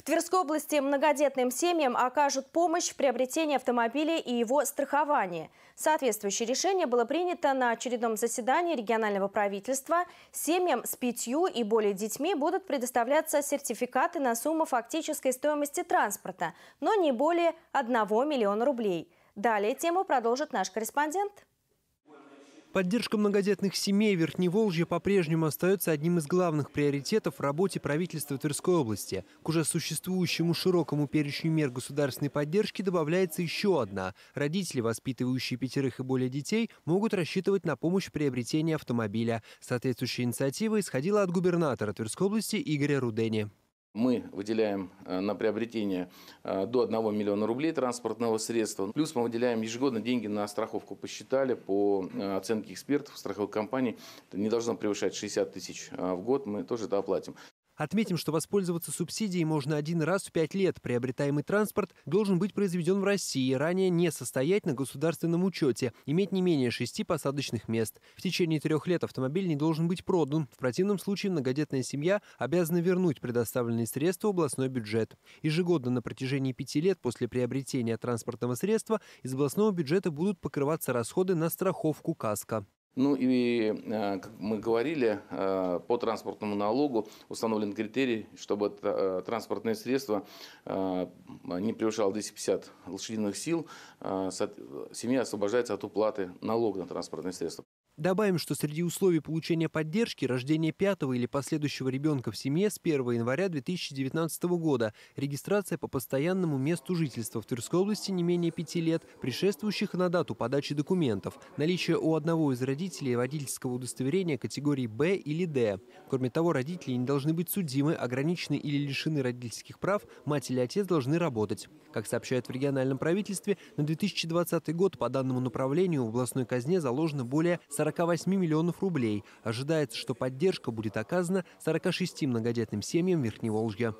В Тверской области многодетным семьям окажут помощь в приобретении автомобиля и его страховании. Соответствующее решение было принято на очередном заседании регионального правительства. Семьям с пятью и более детьми будут предоставляться сертификаты на сумму фактической стоимости транспорта, но не более 1 миллиона рублей. Далее тему продолжит наш корреспондент. Поддержка многодетных семей Верхневолжья по-прежнему остается одним из главных приоритетов в работе правительства Тверской области. К уже существующему широкому перечню мер государственной поддержки добавляется еще одна. Родители, воспитывающие пятерых и более детей, могут рассчитывать на помощь в приобретении автомобиля. Соответствующая инициатива исходила от губернатора Тверской области Игоря Рудени. Мы выделяем э, на приобретение э, до 1 миллиона рублей транспортного средства. Плюс мы выделяем ежегодно деньги на страховку. Посчитали по э, оценке экспертов страховой компании. Это не должно превышать 60 тысяч в год. Мы тоже это оплатим. Отметим, что воспользоваться субсидией можно один раз в пять лет. Приобретаемый транспорт должен быть произведен в России, ранее не состоять на государственном учете, иметь не менее шести посадочных мест. В течение трех лет автомобиль не должен быть продан. В противном случае многодетная семья обязана вернуть предоставленные средства в областной бюджет. Ежегодно на протяжении пяти лет после приобретения транспортного средства из областного бюджета будут покрываться расходы на страховку КАСКО. Ну и, э, как мы говорили, э, по транспортному налогу установлен критерий, чтобы э, транспортное средство не превышало 250 лошадиных сил, семья освобождается от уплаты налога на транспортное средство. Добавим, что среди условий получения поддержки рождение пятого или последующего ребенка в семье с 1 января 2019 года, регистрация по постоянному месту жительства в Тверской области не менее пяти лет, предшествующих на дату подачи документов, наличие у одного из родителей водительского удостоверения категории «Б» или «Д». Кроме того, родители не должны быть судимы, ограничены или лишены родительских прав, мать или отец должны работать. Как сообщают в региональном правительстве, на 2020 год по данному направлению в областной казне заложено более 40 48 миллионов рублей. Ожидается, что поддержка будет оказана 46 многодетным семьям Верхневолжья.